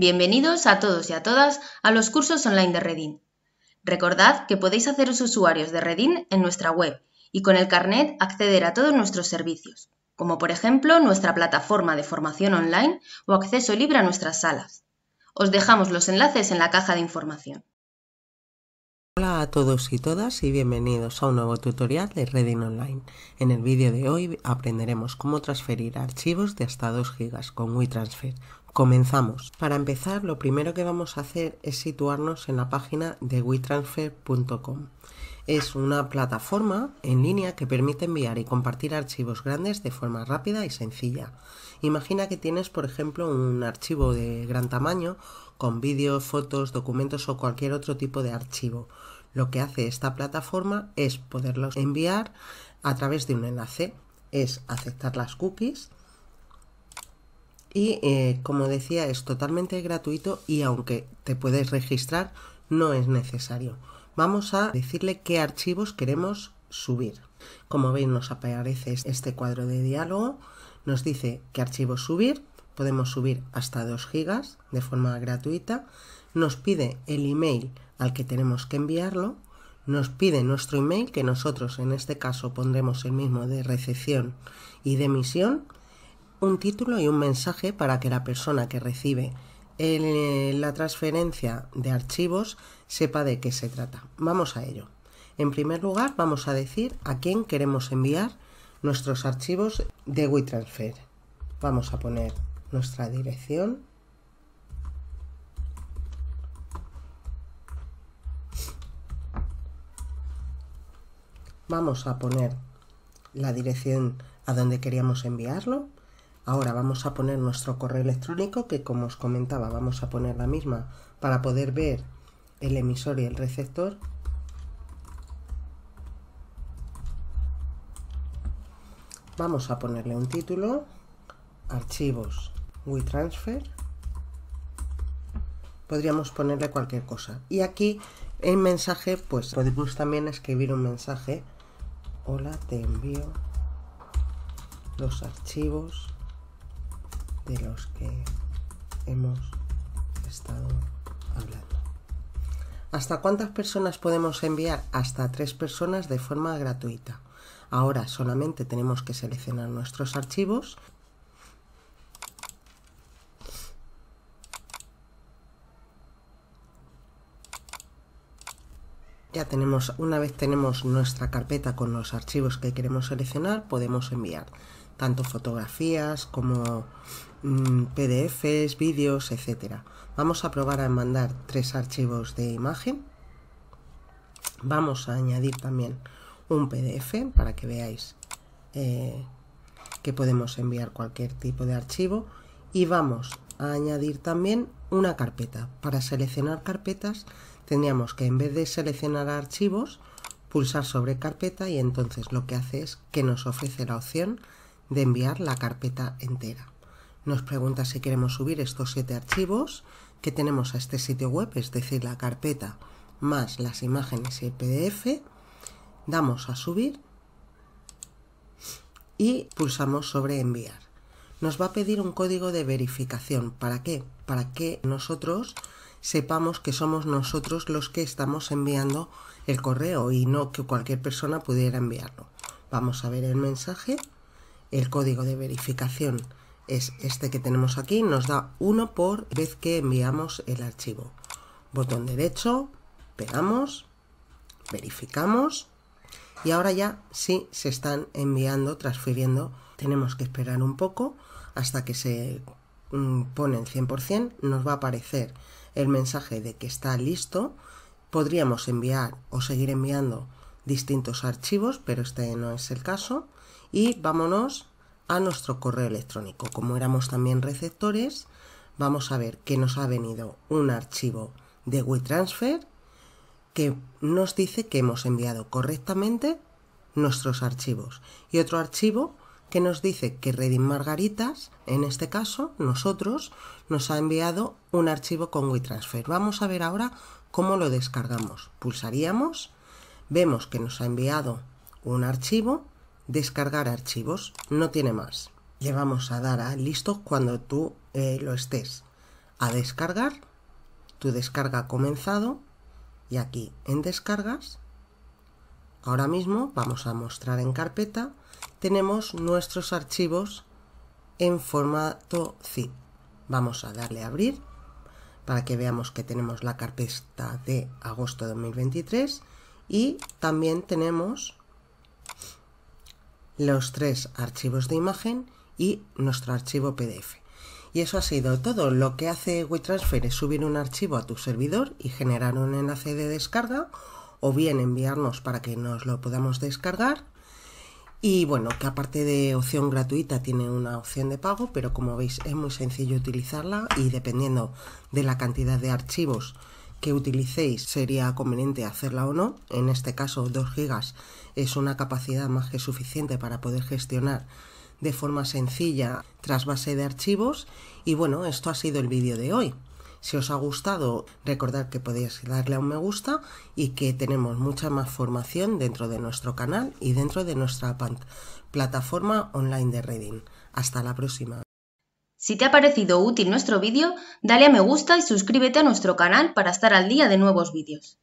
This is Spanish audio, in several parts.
Bienvenidos a todos y a todas a los cursos online de Redin. Recordad que podéis haceros usuarios de Redin en nuestra web y con el carnet acceder a todos nuestros servicios, como por ejemplo nuestra plataforma de formación online o acceso libre a nuestras salas. Os dejamos los enlaces en la caja de información. Hola a todos y todas y bienvenidos a un nuevo tutorial de Redin Online. En el vídeo de hoy aprenderemos cómo transferir archivos de hasta 2 GB con WeTransfer Comenzamos. Para empezar, lo primero que vamos a hacer es situarnos en la página de wetransfer.com. Es una plataforma en línea que permite enviar y compartir archivos grandes de forma rápida y sencilla. Imagina que tienes, por ejemplo, un archivo de gran tamaño con vídeos, fotos, documentos o cualquier otro tipo de archivo. Lo que hace esta plataforma es poderlos enviar a través de un enlace. Es aceptar las cookies y eh, como decía, es totalmente gratuito y aunque te puedes registrar, no es necesario. Vamos a decirle qué archivos queremos subir. Como veis nos aparece este cuadro de diálogo, nos dice qué archivos subir, podemos subir hasta 2 gigas de forma gratuita, nos pide el email al que tenemos que enviarlo, nos pide nuestro email que nosotros en este caso pondremos el mismo de recepción y de emisión un título y un mensaje para que la persona que recibe eh, la transferencia de archivos sepa de qué se trata. Vamos a ello. En primer lugar, vamos a decir a quién queremos enviar nuestros archivos de WeTransfer. Vamos a poner nuestra dirección. Vamos a poner la dirección a donde queríamos enviarlo Ahora vamos a poner nuestro correo electrónico que como os comentaba vamos a poner la misma para poder ver el emisor y el receptor. Vamos a ponerle un título, archivos WeTransfer. Podríamos ponerle cualquier cosa. Y aquí en mensaje, pues podemos también escribir un mensaje. Hola, te envío los archivos de los que hemos estado hablando. ¿Hasta cuántas personas podemos enviar? Hasta tres personas de forma gratuita. Ahora solamente tenemos que seleccionar nuestros archivos. Ya tenemos, una vez tenemos nuestra carpeta con los archivos que queremos seleccionar, podemos enviar tanto fotografías como mm, PDFs, vídeos, etcétera. Vamos a probar a mandar tres archivos de imagen. Vamos a añadir también un PDF para que veáis eh, que podemos enviar cualquier tipo de archivo. Y vamos a añadir también una carpeta. Para seleccionar carpetas tendríamos que en vez de seleccionar archivos, pulsar sobre carpeta y entonces lo que hace es que nos ofrece la opción de enviar la carpeta entera. Nos pregunta si queremos subir estos siete archivos que tenemos a este sitio web, es decir, la carpeta más las imágenes y el PDF. Damos a subir y pulsamos sobre enviar. Nos va a pedir un código de verificación. ¿Para qué? Para que nosotros sepamos que somos nosotros los que estamos enviando el correo y no que cualquier persona pudiera enviarlo. Vamos a ver el mensaje. El código de verificación es este que tenemos aquí, nos da uno por vez que enviamos el archivo. Botón derecho, pegamos, verificamos y ahora ya sí se están enviando, transfiriendo. Tenemos que esperar un poco hasta que se mm, pone en 100%, nos va a aparecer el mensaje de que está listo. Podríamos enviar o seguir enviando distintos archivos, pero este no es el caso y vámonos a nuestro correo electrónico. Como éramos también receptores, vamos a ver que nos ha venido un archivo de WeTransfer que nos dice que hemos enviado correctamente nuestros archivos y otro archivo que nos dice que Redding Margaritas, en este caso nosotros, nos ha enviado un archivo con WeTransfer. Vamos a ver ahora cómo lo descargamos. Pulsaríamos, vemos que nos ha enviado un archivo descargar archivos, no tiene más. Le vamos a dar a listo cuando tú eh, lo estés. A descargar, tu descarga ha comenzado y aquí en descargas, ahora mismo vamos a mostrar en carpeta, tenemos nuestros archivos en formato zip. Vamos a darle a abrir para que veamos que tenemos la carpeta de agosto de 2023 y también tenemos los tres archivos de imagen y nuestro archivo PDF. Y eso ha sido todo. Lo que hace WeTransfer es subir un archivo a tu servidor y generar un enlace de descarga o bien enviarnos para que nos lo podamos descargar. Y bueno, que aparte de opción gratuita tiene una opción de pago, pero como veis es muy sencillo utilizarla y dependiendo de la cantidad de archivos que utilicéis sería conveniente hacerla o no. En este caso 2 GB es una capacidad más que suficiente para poder gestionar de forma sencilla trasvase de archivos. Y bueno, esto ha sido el vídeo de hoy. Si os ha gustado, recordad que podéis darle a un me gusta y que tenemos mucha más formación dentro de nuestro canal y dentro de nuestra plataforma online de Reading. Hasta la próxima. Si te ha parecido útil nuestro vídeo, dale a me gusta y suscríbete a nuestro canal para estar al día de nuevos vídeos.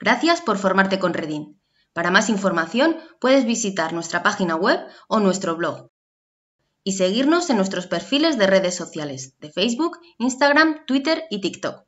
Gracias por formarte con Redin. Para más información puedes visitar nuestra página web o nuestro blog y seguirnos en nuestros perfiles de redes sociales de Facebook, Instagram, Twitter y TikTok.